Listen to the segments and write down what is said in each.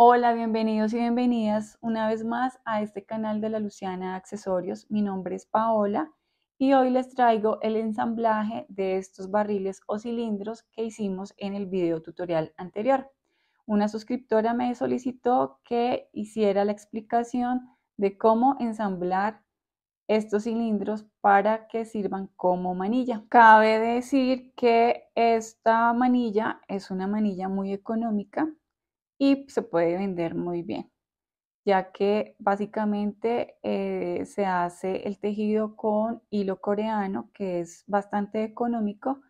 Hola, bienvenidos y bienvenidas una vez más a este canal de la Luciana Accesorios. Mi nombre es Paola y hoy les traigo el ensamblaje de estos barriles o cilindros que hicimos en el video tutorial anterior. Una suscriptora me solicitó que hiciera la explicación de cómo ensamblar estos cilindros para que sirvan como manilla. Cabe decir que esta manilla es una manilla muy económica y se puede vender muy bien, ya que básicamente eh, se hace el tejido con hilo coreano, que es bastante económico,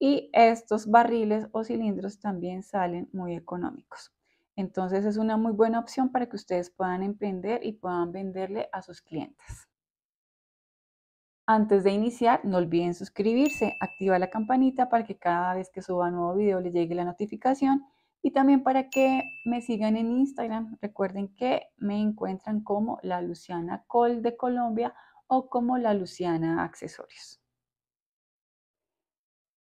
y estos barriles o cilindros también salen muy económicos. Entonces es una muy buena opción para que ustedes puedan emprender y puedan venderle a sus clientes. Antes de iniciar, no olviden suscribirse, activa la campanita para que cada vez que suba un nuevo video le llegue la notificación y también para que me sigan en Instagram. Recuerden que me encuentran como la Luciana Col de Colombia o como la Luciana Accesorios.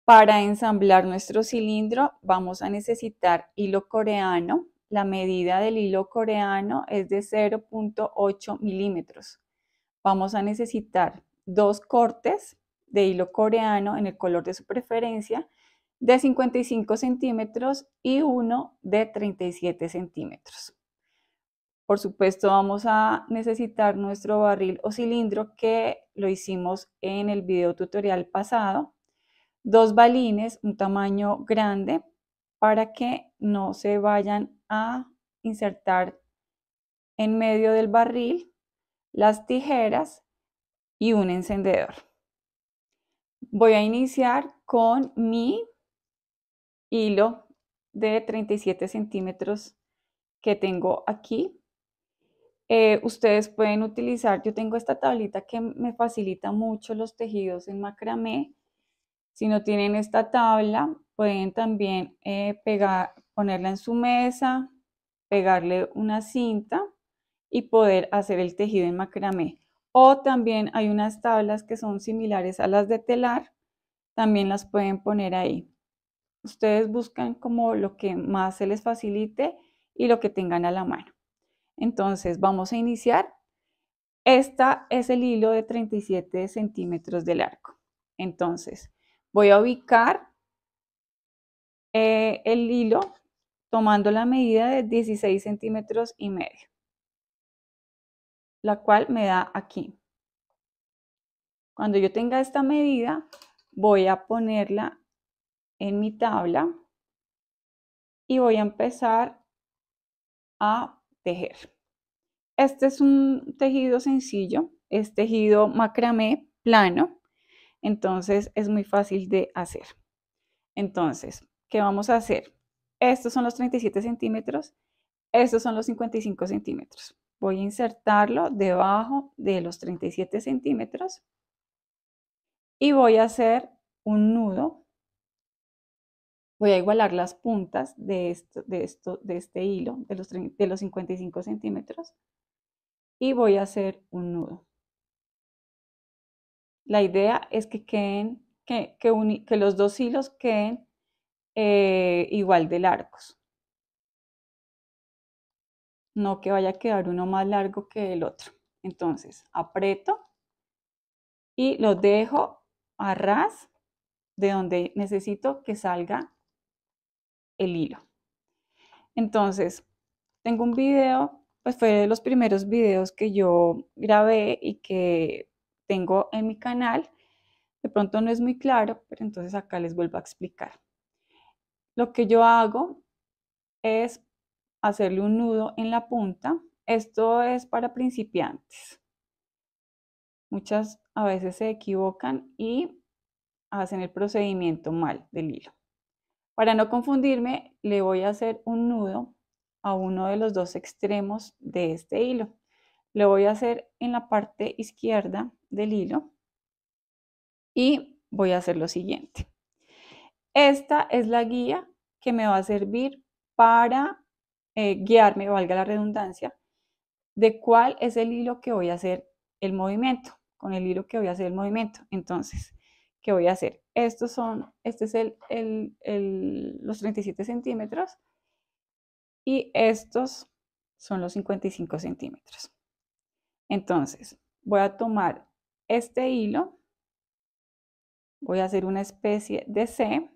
Para ensamblar nuestro cilindro vamos a necesitar hilo coreano. La medida del hilo coreano es de 0.8 milímetros. Vamos a necesitar dos cortes de hilo coreano en el color de su preferencia de 55 centímetros y uno de 37 centímetros. Por supuesto, vamos a necesitar nuestro barril o cilindro que lo hicimos en el video tutorial pasado. Dos balines, un tamaño grande, para que no se vayan a insertar en medio del barril, las tijeras y un encendedor. Voy a iniciar con mi hilo de 37 centímetros que tengo aquí. Eh, ustedes pueden utilizar, yo tengo esta tablita que me facilita mucho los tejidos en macramé. Si no tienen esta tabla, pueden también eh, pegar, ponerla en su mesa, pegarle una cinta y poder hacer el tejido en macramé. O también hay unas tablas que son similares a las de telar, también las pueden poner ahí ustedes buscan como lo que más se les facilite y lo que tengan a la mano. Entonces vamos a iniciar. Esta es el hilo de 37 centímetros del arco. Entonces voy a ubicar eh, el hilo tomando la medida de 16 centímetros y medio, la cual me da aquí. Cuando yo tenga esta medida, voy a ponerla en mi tabla y voy a empezar a tejer. Este es un tejido sencillo, es tejido macramé plano, entonces es muy fácil de hacer. Entonces, ¿qué vamos a hacer? Estos son los 37 centímetros, estos son los 55 centímetros. Voy a insertarlo debajo de los 37 centímetros y voy a hacer un nudo voy a igualar las puntas de, esto, de, esto, de este hilo, de los, 55 centímetros, y voy a hacer un nudo. La idea es que, queden, que, que, los dos hilos queden eh, igual de largos. No que vaya a quedar uno más largo que el otro. Entonces, aprieto y lo dejo a ras de donde necesito que salga hilo. Entonces, tengo un vídeo pues fue de los primeros videos que yo grabé y que tengo en mi canal. De pronto no es muy claro, pero entonces acá les vuelvo a explicar. Lo que yo hago es hacerle un nudo en la punta. Esto es para principiantes. Muchas a veces se equivocan y hacen el procedimiento mal del hilo. Para no confundirme, le voy a hacer un nudo a uno de los dos extremos de este hilo. Lo voy a hacer en la parte izquierda del hilo y voy a hacer lo siguiente. Esta es la guía que me va a servir para eh, guiarme, valga la redundancia, de cuál es el hilo que voy a hacer el movimiento, con el hilo que voy a hacer el movimiento. Entonces, que voy a hacer. Estos son, este es el, los 37 centímetros y estos son los 55 centímetros. Entonces, voy a tomar este hilo, voy a hacer una especie de C,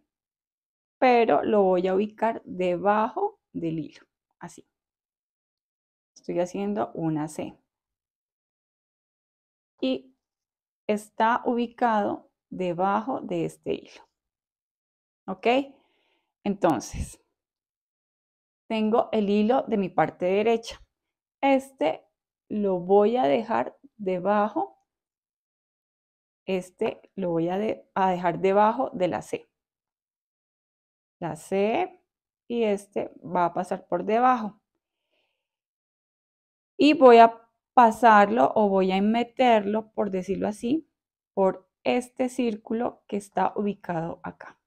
pero lo voy a ubicar debajo del hilo, así. Estoy haciendo una C. Y está ubicado debajo de este hilo. ¿Ok? Entonces, tengo el hilo de mi parte derecha. Este lo voy a dejar debajo. Este lo voy a, dejar debajo de la C. La C y este va a pasar por debajo. Y voy a pasarlo o voy a meterlo, por decirlo así, por este círculo que está ubicado acá.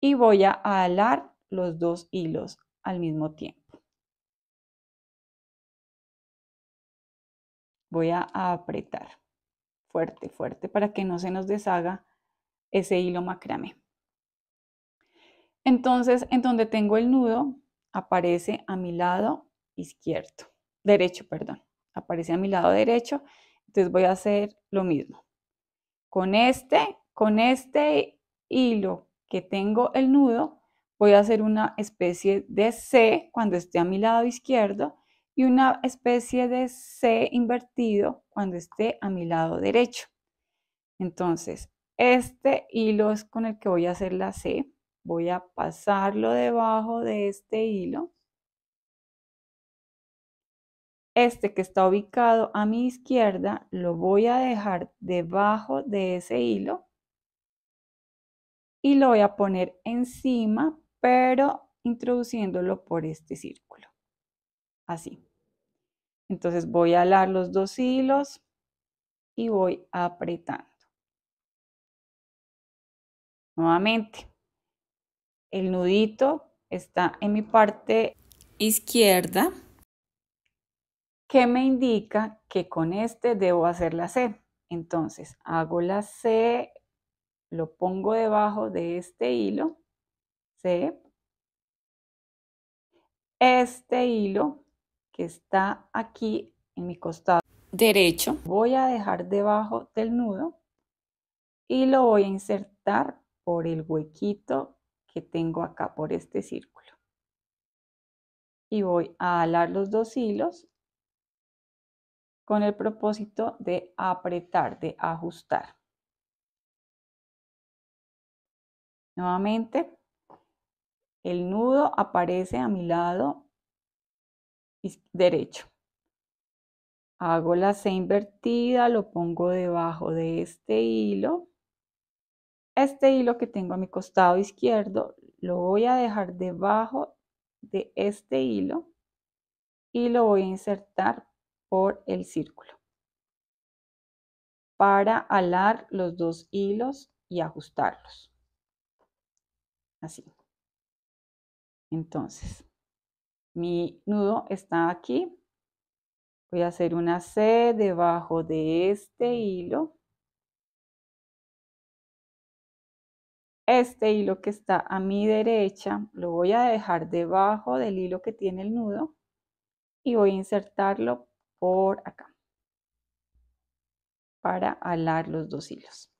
Y voy a alar los dos hilos al mismo tiempo. Voy a apretar fuerte, fuerte para que no se nos deshaga ese hilo macramé. Entonces, en donde tengo el nudo, aparece a mi lado izquierdo, derecho, perdón, aparece a mi lado derecho entonces voy a hacer lo mismo. Con este, con este hilo que tengo el nudo, voy a hacer una especie de C cuando esté a mi lado izquierdo y una especie de C invertido cuando esté a mi lado derecho. Entonces, este hilo es con el que voy a hacer la C. Voy a pasarlo debajo de este hilo este que está ubicado a mi izquierda lo voy a dejar debajo de ese hilo y lo voy a poner encima, pero introduciéndolo por este círculo. Así. Entonces voy a alar los dos hilos y voy apretando. Nuevamente, el nudito está en mi parte izquierda que me indica que con este debo hacer la C. Entonces hago la C, lo pongo debajo de este hilo, C. Este hilo que está aquí en mi costado derecho, voy a dejar debajo del nudo y lo voy a insertar por el huequito que tengo acá, por este círculo. Y voy a alar los dos hilos con el propósito de apretar, de ajustar. Nuevamente, el nudo aparece a mi lado derecho. Hago la C invertida, lo pongo debajo de este hilo. Este hilo que tengo a mi costado izquierdo lo voy a dejar debajo de este hilo y lo voy a insertar por el círculo para alar los dos hilos y ajustarlos. Así. Entonces, mi nudo está aquí. Voy a hacer una C debajo de este hilo. Este hilo que está a mi derecha lo voy a dejar debajo del hilo que tiene el nudo y voy a insertarlo por acá para alar los dos hilos.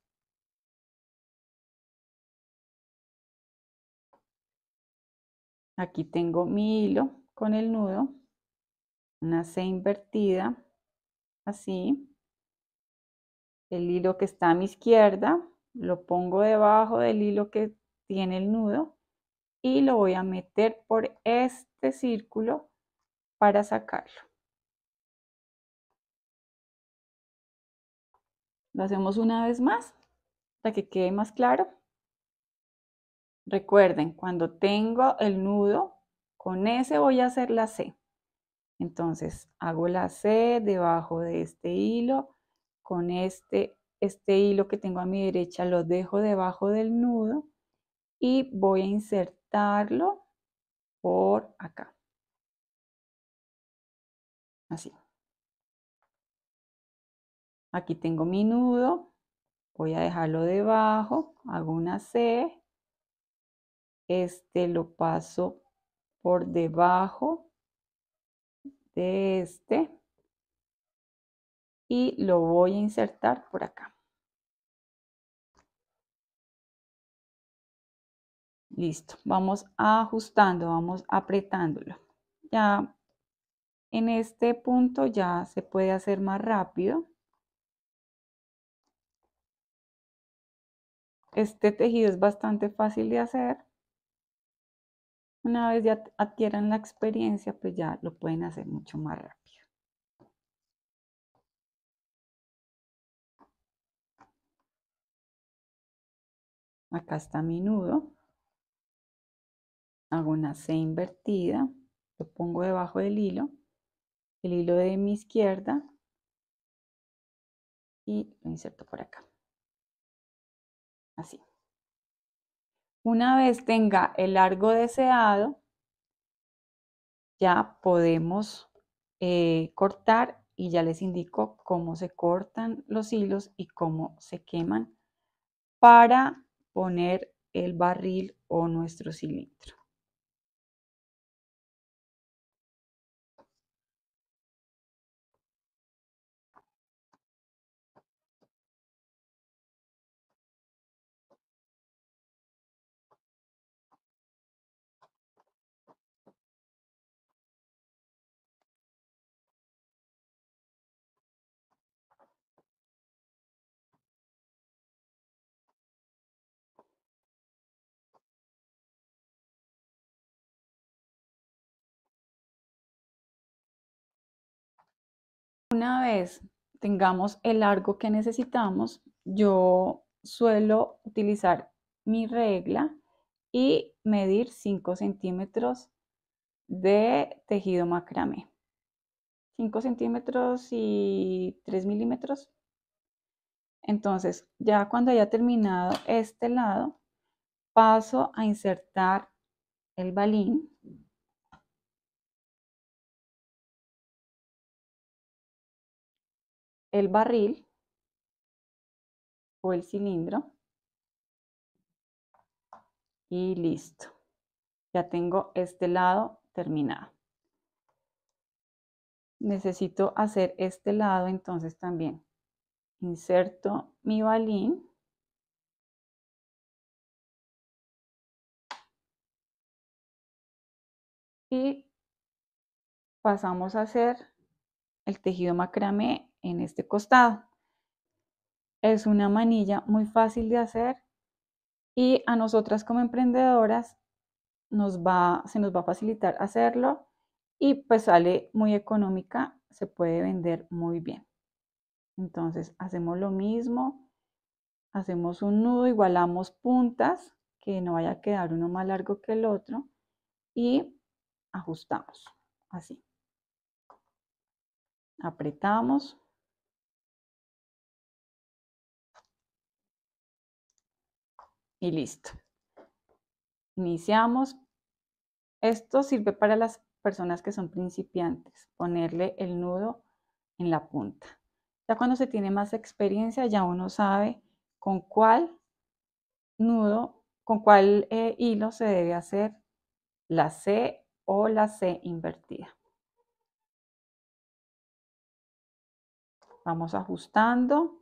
Aquí tengo mi hilo con el nudo, una C invertida, así. El hilo que está a mi izquierda lo pongo debajo del hilo que tiene el nudo y lo voy a meter por este círculo para sacarlo. Lo hacemos una vez más para que quede más claro. Recuerden, cuando tengo el nudo, con ese voy a hacer la C. Entonces hago la C debajo de este hilo, con este, este hilo que tengo a mi derecha lo dejo debajo del nudo y voy a insertarlo por acá. Así. Aquí tengo mi nudo, voy a dejarlo debajo, hago una C, este lo paso por debajo de este y lo voy a insertar por acá. Listo, vamos ajustando, vamos apretándolo. Ya en este punto ya se puede hacer más rápido. Este tejido es bastante fácil de hacer. Una vez ya adquieran la experiencia, pues ya lo pueden hacer mucho más rápido. Acá está mi nudo. Hago una C invertida. Lo pongo debajo del hilo. El hilo de mi izquierda. Y lo inserto por acá. Así. Una vez tenga el largo deseado, ya podemos eh, cortar y ya les indico cómo se cortan los hilos y cómo se queman para poner el barril o nuestro cilindro. una vez tengamos el largo que necesitamos, yo suelo utilizar mi regla y medir 5 centímetros de tejido macramé. 5 centímetros y 3 milímetros. Entonces, ya cuando haya terminado este lado, paso a insertar el balín el barril o el cilindro y listo. Ya tengo este lado terminado. Necesito hacer este lado entonces también. Inserto mi balín. Y pasamos a hacer el tejido macramé en este costado. Es una manilla muy fácil de hacer y a nosotras como emprendedoras nos va, se nos va a facilitar hacerlo y pues sale muy económica, se puede vender muy bien. Entonces hacemos lo mismo, hacemos un nudo, igualamos puntas, que no vaya a quedar uno más largo que el otro y ajustamos así. Apretamos y listo. Iniciamos. Esto sirve para las personas que son principiantes, ponerle el nudo en la punta. Ya cuando se tiene más experiencia, ya uno sabe con cuál nudo, con cuál eh, hilo se debe hacer la C o la C invertida. Vamos ajustando.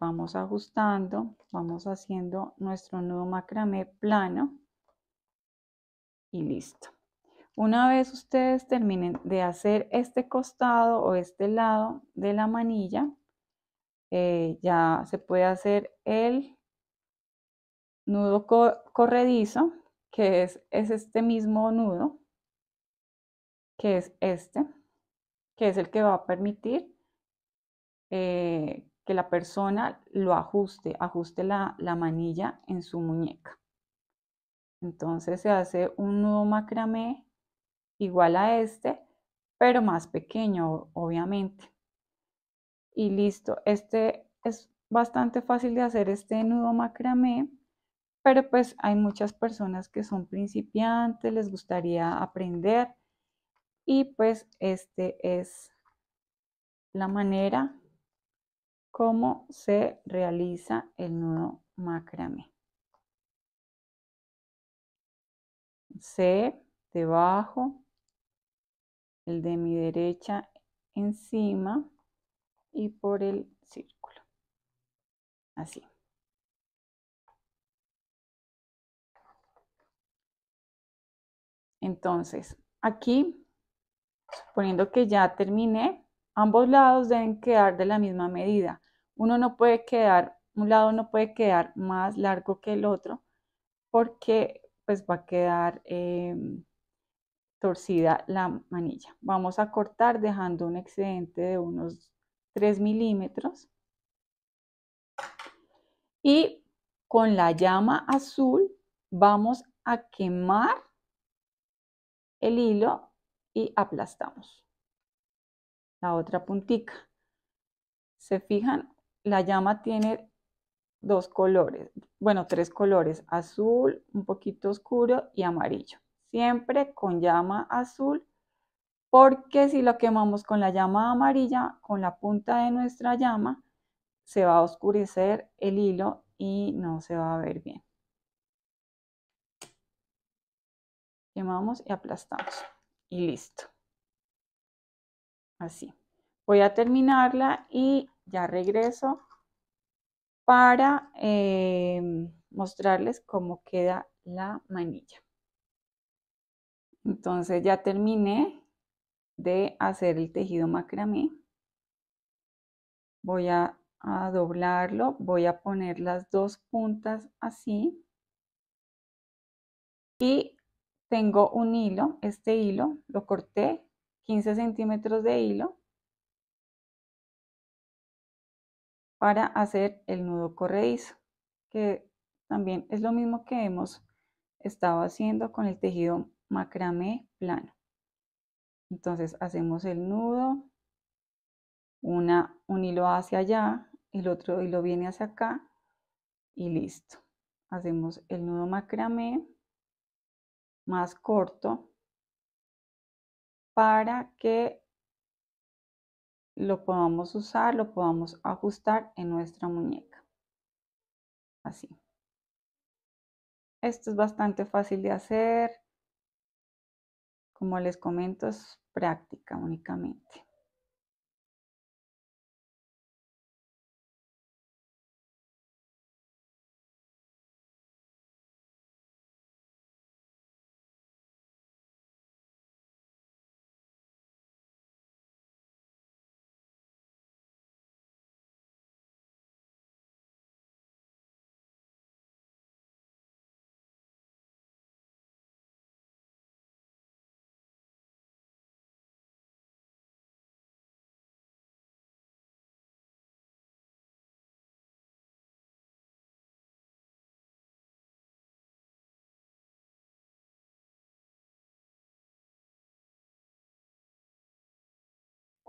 Vamos ajustando, vamos haciendo nuestro nudo macramé plano y listo. Una vez ustedes terminen de hacer este costado o este lado de la manilla, eh, ya se puede hacer el nudo corredizo, que es, es este mismo nudo, que es este, que es el que va a permitir eh, la persona lo ajuste, ajuste la, la manilla en su muñeca. Entonces se hace un nudo macramé igual a este, pero más pequeño, obviamente. Y listo, este es bastante fácil de hacer este nudo macramé, pero pues hay muchas personas que son principiantes, les gustaría aprender y pues este es la manera cómo se realiza el nudo macramé. C debajo, el de mi derecha encima y por el círculo. Así. Entonces, aquí, suponiendo que ya terminé, Ambos lados deben quedar de la misma medida. Uno no puede quedar, un lado no puede quedar más largo que el otro porque pues va a quedar em, torcida la manilla. Vamos a cortar dejando un excedente de unos 3 milímetros. Y con la llama azul vamos a quemar el hilo y aplastamos la otra puntica. Se fijan, la llama tiene dos colores, bueno, tres colores, azul, un poquito oscuro y amarillo. Siempre con llama azul, porque si lo quemamos con la llama amarilla, con la punta de nuestra llama, se va a oscurecer el hilo y no se va a ver bien. Quemamos y aplastamos. Y listo. Así. Voy a terminarla y ya regreso para em, mostrarles cómo queda la manilla. Entonces ya terminé de hacer el tejido macramé. Voy a doblarlo, voy a poner las dos puntas así. Y tengo un hilo, este hilo lo corté 15 centímetros de hilo para hacer el nudo corredizo, que también es lo mismo que hemos estado haciendo con el tejido macramé plano. Entonces hacemos el nudo, una, un hilo hacia allá, el otro hilo viene hacia acá y listo. Hacemos el nudo macramé más corto para que lo podamos usar, lo podamos ajustar en nuestra muñeca. Así. Esto es bastante fácil de hacer. Como les comento, es práctica únicamente.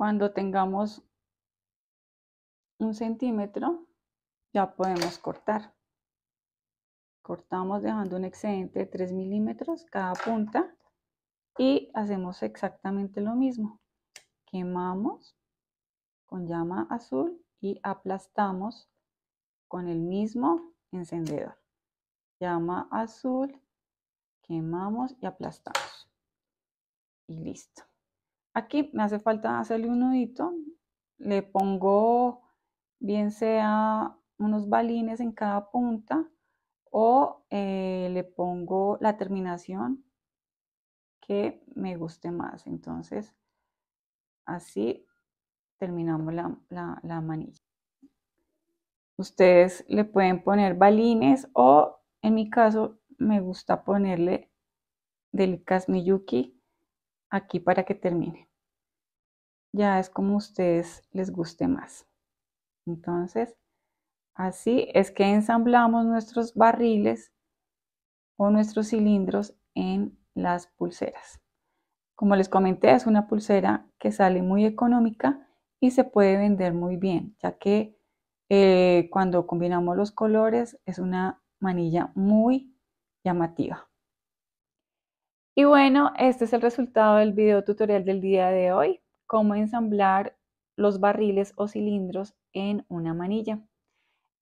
Cuando tengamos un centímetro, ya podemos cortar. Cortamos dejando un excedente de 3 milímetros cada punta y hacemos exactamente lo mismo. Quemamos con llama azul y aplastamos con el mismo encendedor. Llama azul, quemamos y aplastamos. Y listo. Aquí me hace falta hacerle un nudito, le pongo bien sea unos balines en cada punta o eh, le pongo la terminación que me guste más. Entonces, así terminamos la, manilla. Ustedes le pueden poner balines o en mi caso me gusta ponerle del miyuki aquí para que termine. Ya es como ustedes les guste más. Entonces, así es que ensamblamos nuestros barriles o nuestros cilindros en las pulseras. Como les comenté, es una pulsera que sale muy económica y se puede vender muy bien, ya que eh, cuando combinamos los colores es una manilla muy llamativa. Y bueno, este es el resultado del video tutorial del día de hoy, cómo ensamblar los barriles o cilindros en una manilla.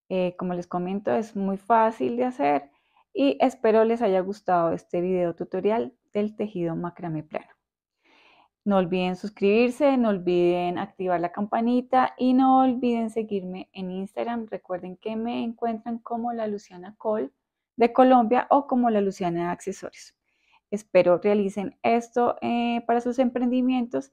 Eh, como les comento, es muy fácil de hacer y espero les haya gustado este video tutorial del tejido macramé plano. No olviden suscribirse, no olviden activar la campanita y no olviden seguirme en Instagram. Recuerden que me encuentran como la Luciana Col de Colombia o como la Luciana de Accesorios. Espero realicen esto eh, para sus emprendimientos